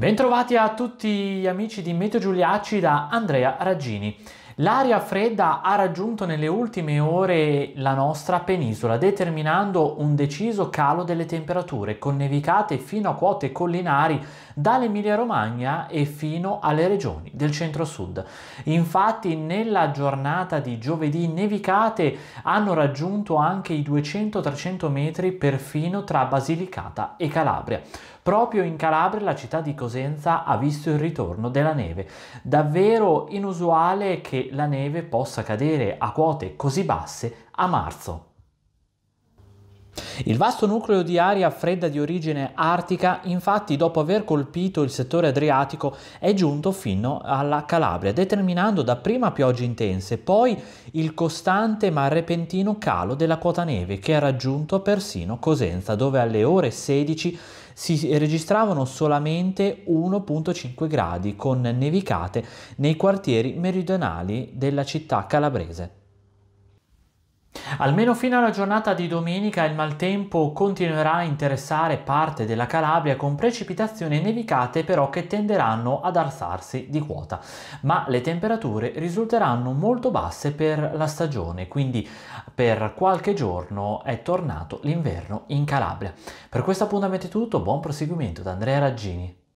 Bentrovati a tutti gli amici di Meteo Giuliacci da Andrea Raggini. L'aria fredda ha raggiunto nelle ultime ore la nostra penisola, determinando un deciso calo delle temperature, con nevicate fino a quote collinari dall'Emilia-Romagna e fino alle regioni del centro-sud. Infatti, nella giornata di giovedì, nevicate hanno raggiunto anche i 200-300 metri perfino tra Basilicata e Calabria. Proprio in Calabria la città di Cosenza ha visto il ritorno della neve. Davvero inusuale che la neve possa cadere a quote così basse a marzo. Il vasto nucleo di aria fredda di origine artica, infatti, dopo aver colpito il settore adriatico, è giunto fino alla Calabria, determinando dapprima piogge intense, poi il costante ma repentino calo della quota neve che ha raggiunto persino Cosenza, dove alle ore 16 si registravano solamente 1.5 gradi con nevicate nei quartieri meridionali della città calabrese. Almeno fino alla giornata di domenica il maltempo continuerà a interessare parte della Calabria con precipitazioni nevicate però che tenderanno ad alzarsi di quota, ma le temperature risulteranno molto basse per la stagione, quindi per qualche giorno è tornato l'inverno in Calabria. Per questo appuntamento è tutto, buon proseguimento da Andrea Raggini.